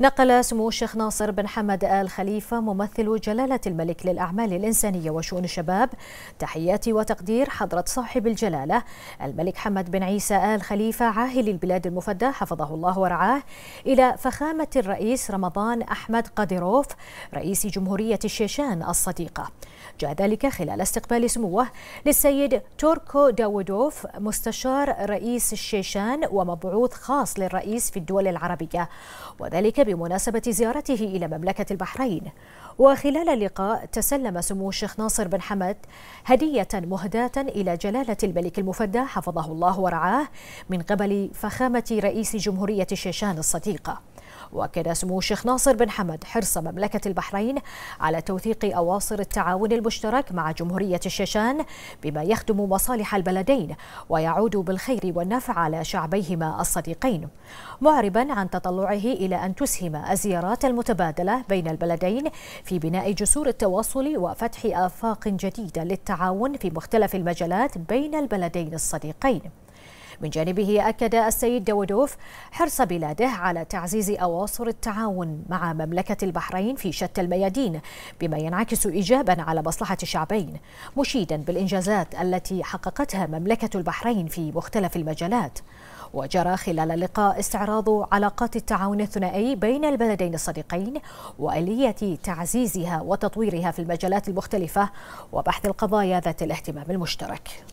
نقل سمو الشيخ ناصر بن حمد آل خليفة ممثل جلالة الملك للأعمال الإنسانية وشؤون الشباب تحياتي وتقدير حضرة صاحب الجلالة الملك حمد بن عيسى آل خليفة عاهل البلاد المفدى حفظه الله ورعاه إلى فخامة الرئيس رمضان أحمد قادروف رئيس جمهورية الشيشان الصديقة جاء ذلك خلال استقبال سموه للسيد توركو داودوف مستشار رئيس الشيشان ومبعوث خاص للرئيس في الدول العربية وذلك بمناسبة زيارته إلى مملكة البحرين وخلال اللقاء تسلم سمو الشيخ ناصر بن حمد هدية مهداة إلى جلالة الملك المفدى حفظه الله ورعاه من قبل فخامة رئيس جمهورية الشيشان الصديقة واكد سمو الشيخ ناصر بن حمد حرص مملكه البحرين على توثيق اواصر التعاون المشترك مع جمهوريه الشيشان بما يخدم مصالح البلدين ويعود بالخير والنفع على شعبيهما الصديقين معربا عن تطلعه الى ان تسهم الزيارات المتبادله بين البلدين في بناء جسور التواصل وفتح افاق جديده للتعاون في مختلف المجالات بين البلدين الصديقين من جانبه أكد السيد داودوف حرص بلاده على تعزيز أواصر التعاون مع مملكة البحرين في شتى الميادين بما ينعكس إيجابا على مصلحة الشعبين مشيدا بالإنجازات التي حققتها مملكة البحرين في مختلف المجالات وجرى خلال اللقاء استعراض علاقات التعاون الثنائي بين البلدين الصديقين وآلية تعزيزها وتطويرها في المجالات المختلفة وبحث القضايا ذات الاهتمام المشترك